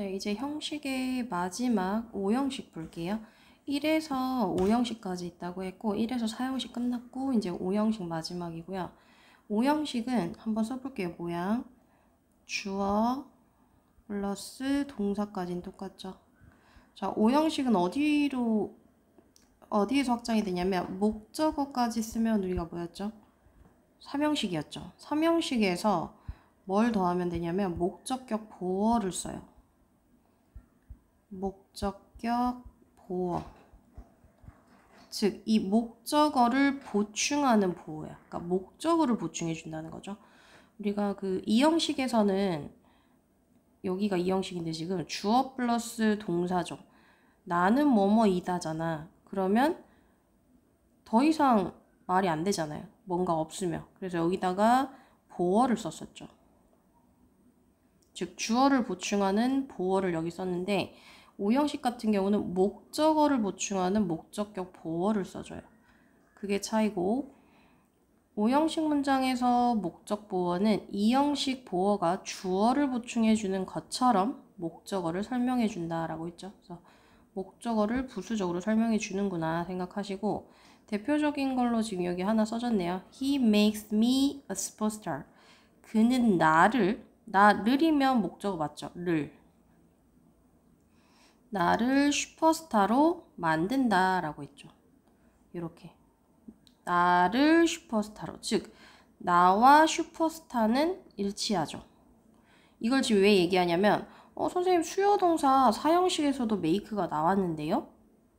자, 네, 이제 형식의 마지막 5형식 볼게요. 1에서 5형식까지 있다고 했고 1에서 4형식 끝났고 이제 5형식 마지막이고요. 5형식은 한번 써볼게요. 모양, 주어, 플러스 동사까지는 똑같죠. 자, 5형식은 어디로 어디에서 확장이 되냐면 목적어까지 쓰면 우리가 뭐였죠? 3형식이었죠. 3형식에서 뭘 더하면 되냐면 목적격 보어를 써요. 목적격 보어. 즉, 이 목적어를 보충하는 보호야. 그러니까 목적어를 보충해 준다는 거죠. 우리가 그 이 형식에서는 여기가 이 형식인데 지금 주어 플러스 동사죠. 나는 뭐뭐이다잖아. 그러면 더 이상 말이 안 되잖아요. 뭔가 없으면. 그래서 여기다가 보어를 썼었죠. 즉 주어를 보충하는 보어를 여기 썼는데 오형식 같은 경우는 목적어를 보충하는 목적격 보어를 써줘요. 그게 차이고 오형식 문장에서 목적 보어는 이형식 보어가 주어를 보충해주는 것처럼 목적어를 설명해준다라고 했죠. 그래서 목적어를 부수적으로 설명해주는구나 생각하시고 대표적인 걸로 지금 여기 하나 써졌네요. He makes me a superstar. 그는 나를 나를이면 목적어 맞죠? 를 나를 슈퍼스타로 만든다 라고 했죠. 이렇게 나를 슈퍼스타로 즉 나와 슈퍼스타는 일치하죠. 이걸 지금 왜 얘기하냐면 어 선생님 수요동사 사형식에서도 메이크가 나왔는데요?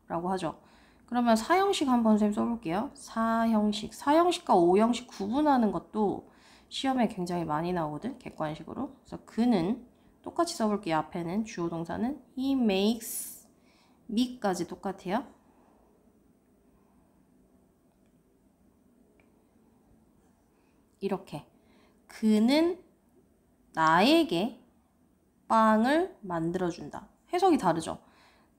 라고 하죠. 그러면 사형식 한번 쌤 써볼게요. 사형식. 사형식과 오형식 구분하는 것도 시험에 굉장히 많이 나오거든. 객관식으로. 그래서 그는 똑같이 써볼게요. 앞에는 주어 동사는 he makes me까지 똑같아요. 이렇게 그는 나에게 빵을 만들어준다. 해석이 다르죠.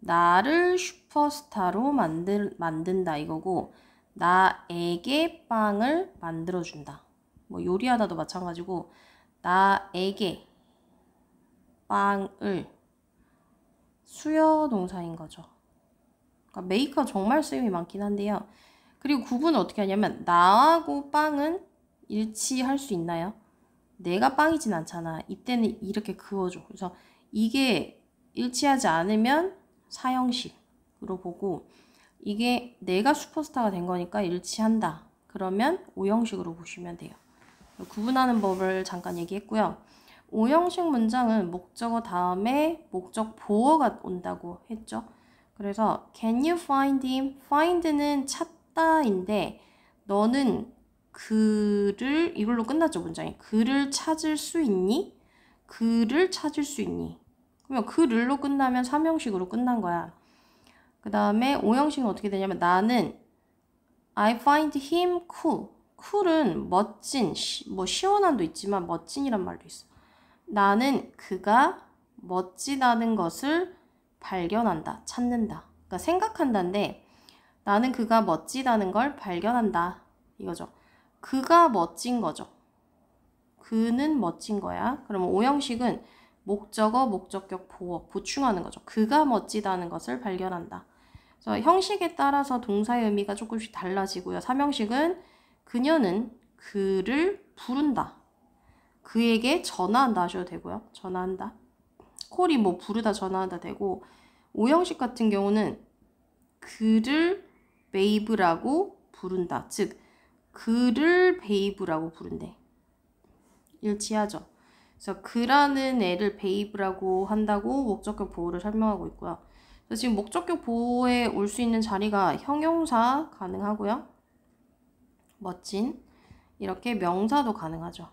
나를 슈퍼스타로 만들, 만든다 이거고 나에게 빵을 만들어준다. 뭐 요리하다도 마찬가지고 나에게 빵을 수여 동사인 거죠. 그러니까 메이크가 정말 쓰임이 많긴 한데요. 그리고 구분은 어떻게 하냐면 나하고 빵은 일치할 수 있나요? 내가 빵이진 않잖아. 이때는 이렇게 그어줘. 그래서 이게 일치하지 않으면 사형식으로 보고 이게 내가 슈퍼스타가 된 거니까 일치한다. 그러면 오형식으로 보시면 돼요. 구분하는 법을 잠깐 얘기했고요. 오형식 문장은 목적어 다음에 목적 보어가 온다고 했죠. 그래서 can you find him? find는 찾다인데 너는 그를 이걸로 끝났죠 문장이 그를 찾을 수 있니? 그를 찾을 수 있니? 그러면 그를로 끝나면 3형식으로 끝난 거야. 그 다음에 5형식은 어떻게 되냐면 나는 I find him cool. cool은 멋진, 시, 뭐 시원한도 있지만 멋진이란 말도 있어. 나는 그가 멋지다는 것을 발견한다, 찾는다. 그러니까 생각한다인데 나는 그가 멋지다는 걸 발견한다. 이거죠. 그가 멋진 거죠. 그는 멋진 거야. 그러 오형식은 목적어, 목적격, 보어 보충하는 거죠. 그가 멋지다는 것을 발견한다. 그래서 형식에 따라서 동사의 의미가 조금씩 달라지고요. 삼형식은 그녀는 그를 부른다. 그에게 전화한다 하셔도 되고요. 전화한다. 콜이 뭐 부르다 전화한다 되고 오형식 같은 경우는 그를 베이브라고 부른다. 즉 그를 베이브라고 부른대. 일치하죠. 그래서 그라는 애를 베이브라고 한다고 목적격 보호를 설명하고 있고요. 그래서 지금 목적격 보호에 올 수 있는 자리가 형용사 가능하고요. 멋진 이렇게 명사도 가능하죠.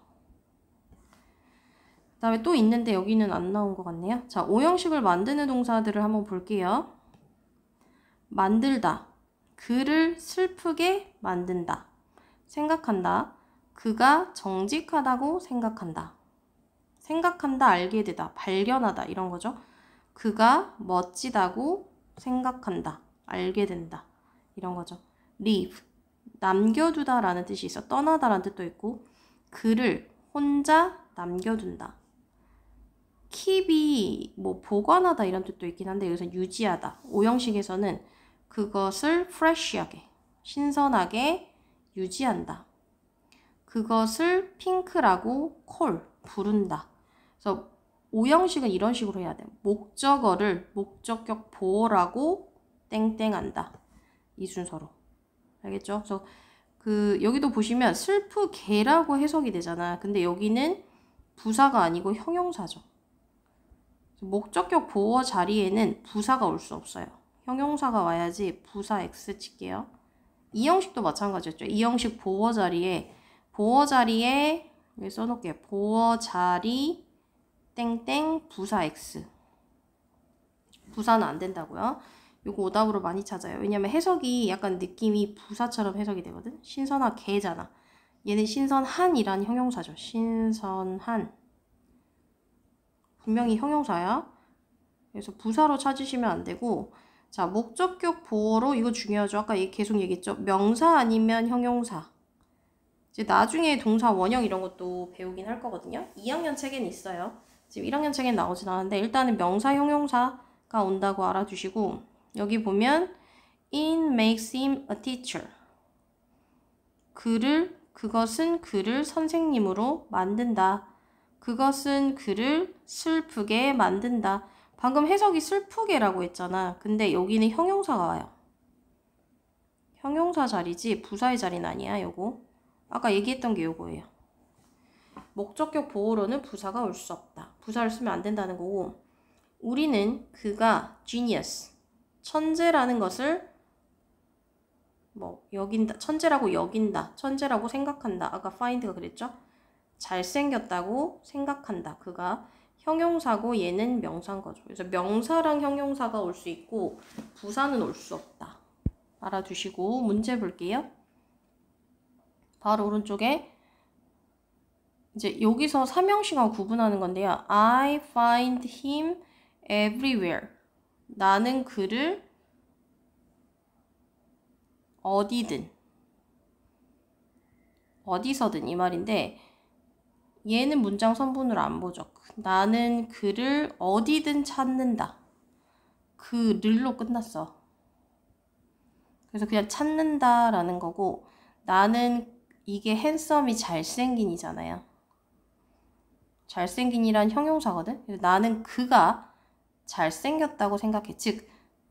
그 다음에 또 있는데 여기는 안 나온 것 같네요. 자, 오형식을 만드는 동사들을 한번 볼게요. 만들다. 그를 슬프게 만든다. 생각한다. 그가 정직하다고 생각한다. 생각한다, 알게 되다, 발견하다, 이런 거죠. 그가 멋지다고 생각한다, 알게 된다, 이런 거죠. leave, 남겨두다 라는 뜻이 있어. 떠나다 라는 뜻도 있고, 그를 혼자 남겨둔다. k 이뭐 보관하다 이런 뜻도 있긴 한데 여기서 유지하다. 오형식에서는 그것을 fresh하게, 신선하게 유지한다. 그것을 핑크라고 콜, 부른다. 그래서 오형식은 이런 식으로 해야 돼. 목적어를 목적격 보어라고 땡땡한다. 이 순서로. 알겠죠? 그래서 그 여기도 보시면 슬프게라고 해석이 되잖아. 근데 여기는 부사가 아니고 형용사죠. 목적격 보호 자리에는 부사가 올 수 없어요. 형용사가 와야지 부사 X 칠게요. 이 형식도 마찬가지였죠. 이 형식 보어 자리에 보어 자리에 여기 써놓을게요. 보어 자리 땡땡 부사 X 부사는 안 된다고요. 요거 오답으로 많이 찾아요. 왜냐면 해석이 약간 느낌이 부사처럼 해석이 되거든. 신선한 개잖아. 얘는 신선한이란 형용사죠. 신선한 분명히 형용사야. 그래서 부사로 찾으시면 안 되고 자 목적격 보호로 이거 중요하죠. 아까 계속 얘기했죠. 명사 아니면 형용사. 이제 나중에 동사 원형 이런 것도 배우긴 할 거거든요. 2학년 책엔 있어요. 지금 1학년 책엔 나오진 않았는데 일단은 명사 형용사가 온다고 알아주시고 여기 보면 in makes him a teacher. 그를 그것은 그를 선생님으로 만든다. 그것은 그를 슬프게 만든다. 방금 해석이 슬프게라고 했잖아. 근데 여기는 형용사가 와요. 형용사 자리지 부사의 자리는 아니야, 요거. 아까 얘기했던 게 요거예요. 목적격 보호로는 부사가 올 수 없다. 부사를 쓰면 안 된다는 거고 우리는 그가 genius, 천재라는 것을 뭐 여긴다, 천재라고 여긴다, 천재라고 생각한다. 아까 find가 그랬죠? 잘생겼다고 생각한다. 그가 형용사고 얘는 명사인 거죠. 그래서 명사랑 형용사가 올 수 있고 부사는 올 수 없다. 알아두시고 문제 볼게요. 바로 오른쪽에 이제 여기서 삼형식하고 구분하는 건데요. I find him everywhere. 나는 그를 어디든 어디서든 이 말인데 얘는 문장 선분을 안 보죠. 나는 그를 어디든 찾는다. 그를로 끝났어. 그래서 그냥 찾는다라는 거고 나는 이게 핸섬이 잘생긴이잖아요. 잘생긴이란 형용사거든. 그래서 나는 그가 잘생겼다고 생각해. 즉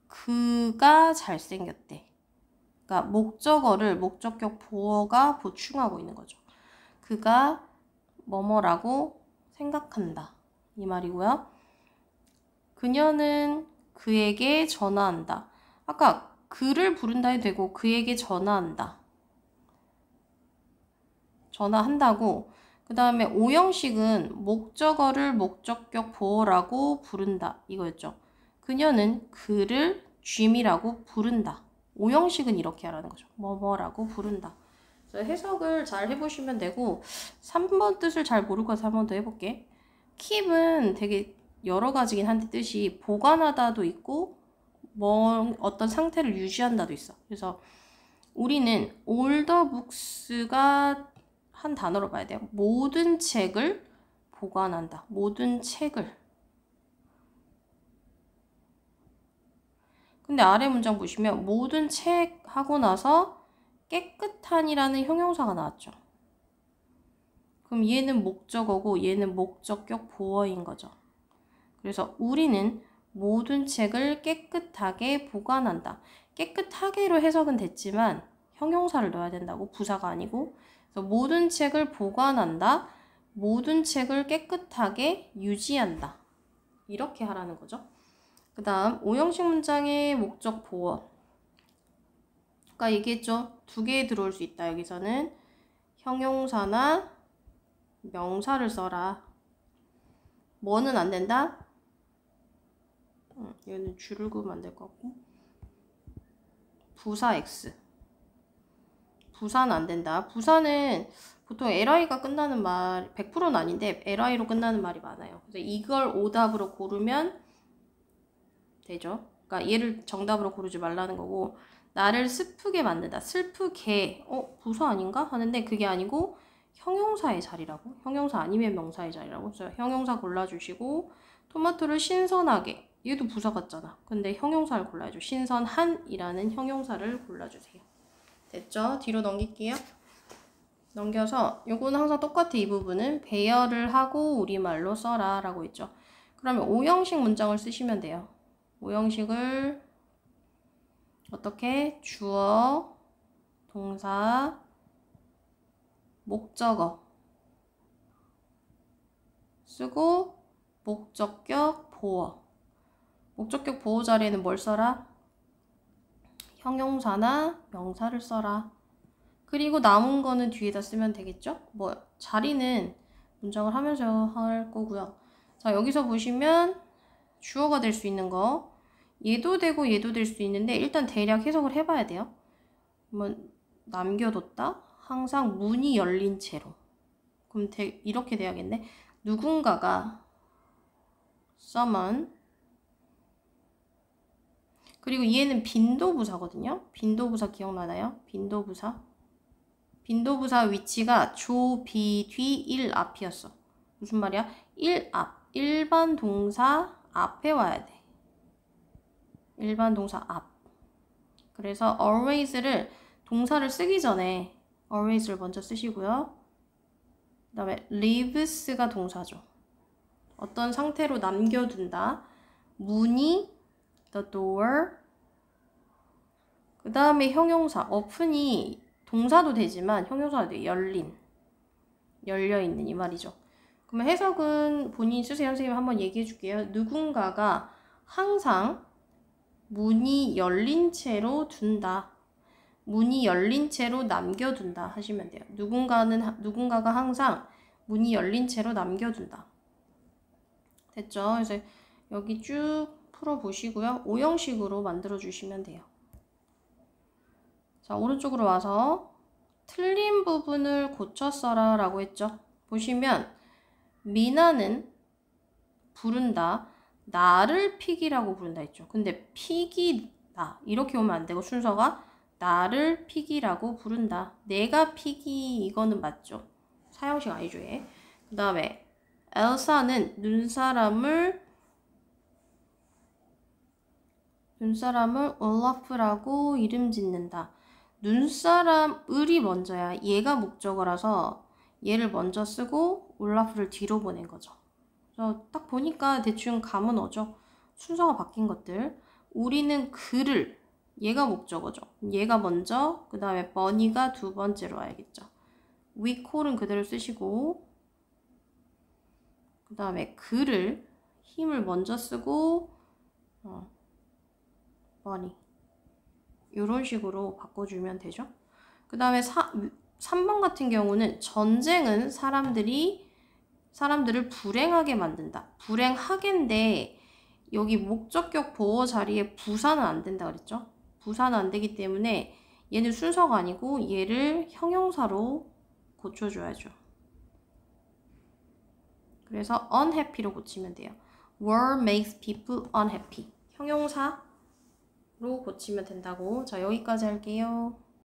그가 잘생겼대. 그러니까 목적어를 목적격 보어가 보충하고 있는 거죠. 그가 뭐뭐라고 생각한다. 이 말이고요. 그녀는 그에게 전화한다. 아까 그를 부른다 해도 되고 그에게 전화한다. 전화한다고 그 다음에 오형식은 목적어를 목적격 보어라고 부른다 이거였죠. 그녀는 그를 쥐미라고 부른다. 오형식은 이렇게 하라는 거죠. 뭐뭐라고 부른다. 해석을 잘 해보시면 되고 3번 뜻을 잘 모르고 서한번 더 해볼게 keep은 되게 여러 가지긴 한데 뜻이 보관하다도 있고 뭐 어떤 상태를 유지한다도 있어 그래서 우리는 올더 북스가 한 단어로 봐야 돼요 모든 책을 보관한다 모든 책을 근데 아래 문장 보시면 모든 책 하고 나서 깨끗한이라는 형용사가 나왔죠. 그럼 얘는 목적어고 얘는 목적격 보어인 거죠. 그래서 우리는 모든 책을 깨끗하게 보관한다. 깨끗하게로 해석은 됐지만 형용사를 넣어야 된다고 부사가 아니고 모든 책을 보관한다. 모든 책을 깨끗하게 유지한다. 이렇게 하라는 거죠. 그 다음 오형식 문장의 목적 보어 아까 얘기했죠. 두 개 들어올 수 있다. 여기서는 형용사나 명사를 써라. 뭐는 안 된다? 음, 얘는 줄을 그으면 안 될 것 같고. 부사 X. 부사는 안 된다. 부사는 보통 LI가 끝나는 말, 100%는 아닌데 LI로 끝나는 말이 많아요. 그래서 이걸 오답으로 고르면 되죠. 그러니까 얘를 정답으로 고르지 말라는 거고 나를 슬프게 만든다. 슬프게. 어, 부사 아닌가? 하는데 그게 아니고 형용사의 자리라고. 형용사 아니면 명사의 자리라고. 그래서 형용사 골라주시고 토마토를 신선하게. 얘도 부사 같잖아. 근데 형용사를 골라줘. 신선한이라는 형용사를 골라주세요. 됐죠? 뒤로 넘길게요. 넘겨서 요거는 항상 똑같아 이 부분은 배열을 하고 우리말로 써라 라고 있죠. 그러면 5형식 문장을 쓰시면 돼요. 5형식을 어떻게 주어, 동사, 목적어 쓰고 목적격 보어 목적격 보호 자리에는 뭘 써라? 형용사나 명사를 써라. 그리고 남은 거는 뒤에다 쓰면 되겠죠? 뭐 자리는 문장을 하면서 할 거고요. 자 여기서 보시면 주어가 될 수 있는 거 얘도 되고 얘도 될 수 있는데 일단 대략 해석을 해봐야 돼요. 한번 남겨뒀다. 항상 문이 열린 채로. 그럼 대, 이렇게 돼야겠네. 누군가가 someone 그리고 얘는 빈도부사거든요. 빈도부사 기억나나요? 빈도부사. 빈도부사 위치가 조, 비, 뒤, 일 앞이었어. 무슨 말이야? 1 앞. 일반 동사 앞에 와야 돼. 일반 동사 앞. 그래서 always를 동사를 쓰기 전에 always를 먼저 쓰시고요. 그 다음에 leaves가 동사죠. 어떤 상태로 남겨둔다. 문이 the door. 그 다음에 형용사 open이 동사도 되지만 형용사도 돼요. 열린. 열려있는 이 말이죠. 그러면 해석은 본인이 쓰세요. 선생님 한번 얘기해 줄게요. 누군가가 항상 문이 열린 채로 둔다. 문이 열린 채로 남겨둔다 하시면 돼요. 누군가는 누군가가 항상 문이 열린 채로 남겨둔다. 됐죠? 이제 여기 쭉 풀어 보시고요. 오형식으로 만들어 주시면 돼요. 자, 오른쪽으로 와서 틀린 부분을 고쳤어라 라고 했죠. 보시면 미나는 부른다. 나를 픽이라고 부른다 했죠. 근데 픽이 나 이렇게 오면 안 되고 순서가 나를 픽이라고 부른다. 내가 픽이 이거는 맞죠. 사형식 아니죠 얘. 그 다음에 엘사는 눈사람을 눈사람을 올라프라고 이름 짓는다. 눈사람 을이 먼저야. 얘가 목적어라서 얘를 먼저 쓰고 올라프를 뒤로 보낸 거죠. 어, 딱 보니까 대충 감은 오죠. 순서가 바뀐 것들. 우리는 그를 얘가 목적어죠. 얘가 먼저, 그 다음에 머니가두 번째로 와야겠죠. we call은 그대로 쓰시고 그 다음에 그를 힘을 먼저 쓰고 어, 버니 이런 식으로 바꿔주면 되죠. 그 다음에 3번 같은 경우는 전쟁은 사람들이 사람들을 불행하게 만든다. 불행하게인데 여기 목적격 보호 자리에 부사는 안 된다 그랬죠? 부사는 안 되기 때문에 얘는 순서가 아니고 얘를 형용사로 고쳐줘야죠. 그래서 unhappy로 고치면 돼요. War makes people unhappy. 형용사로 고치면 된다고. 자, 여기까지 할게요.